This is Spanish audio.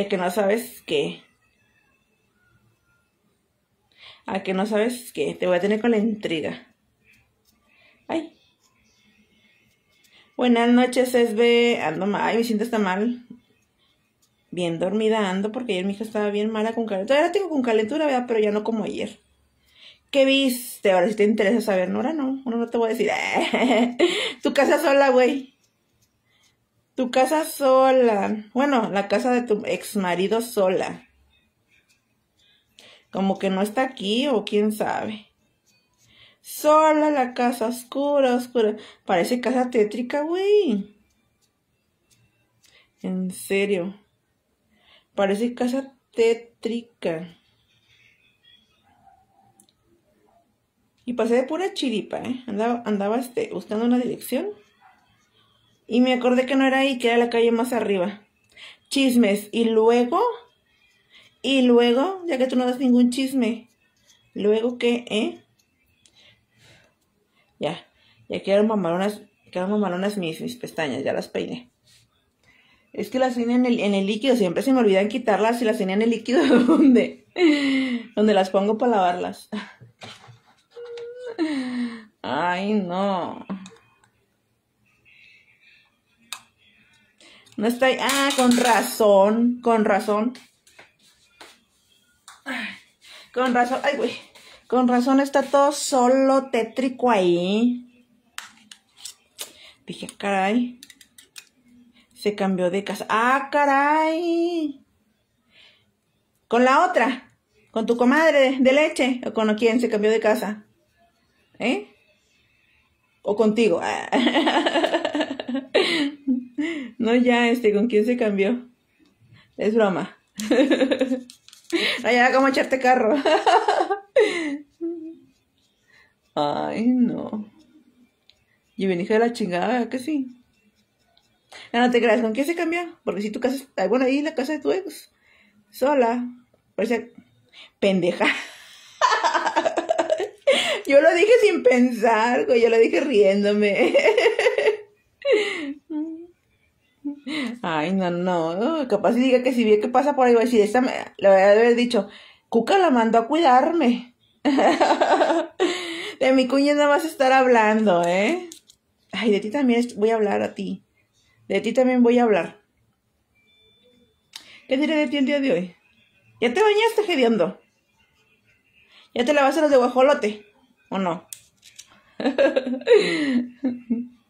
a que no sabes qué. a que no sabes qué. te voy a tener con la intriga. Ay. Buenas noches, SB. Ando mal. Ay, me siento está mal. Bien dormida ando porque ayer mi hija estaba bien mala con calentura. Ahora tengo con calentura, vea pero ya no como ayer. ¿Qué viste? Ahora si te interesa saber, Nora, no. Uno no te voy a decir. Eh, tu casa sola, güey. Tu casa sola. Bueno, la casa de tu ex marido sola. Como que no está aquí o quién sabe. Sola la casa, oscura, oscura. Parece casa tétrica, güey. En serio. Parece casa tétrica. Y pasé de pura chiripa, ¿eh? Andaba, este, buscando una dirección y me acordé que no era ahí, que era la calle más arriba. Chismes. Y luego, y luego, ya que tú no das ningún chisme, luego que, ¿eh? Ya, ya quedaron mamaronas, quedaron mamaronas mis, mis pestañas, ya las peiné. Es que las tenía en el, líquido, siempre se me olvidan quitarlas y las tenía en el líquido donde, donde las pongo para lavarlas. Ay, no. No ahí. Ah, con razón, con razón. Con razón, ay, güey. Con razón está todo solo tétrico ahí. Dije, caray. Se cambió de casa. Ah, caray. Con la otra. Con tu comadre de leche. O con quién se cambió de casa. ¿Eh? O contigo. No, ya, este, ¿con quién se cambió? Es broma. Ay, ya, como echarte carro. Ay, no. Y ven, hija de la chingada, que sí. No, ah, no te creas, ¿con quién se cambió? Porque si tu casa, está bueno, ahí la casa de tu ex, sola, parece pendeja. Yo lo dije sin pensar, güey, yo lo dije riéndome. Ay, no, no. Capaz si diga que si bien que pasa por ahí va a decir, esta me... le voy a haber dicho, Cuca la mandó a cuidarme. de mi cuña vas a estar hablando, ¿eh? Ay, de ti también voy a hablar a ti. De ti también voy a hablar. ¿Qué diré de ti el día de hoy? ¿Ya te bañaste, Gediondo? ¿Ya te a los de guajolote? ¿O no?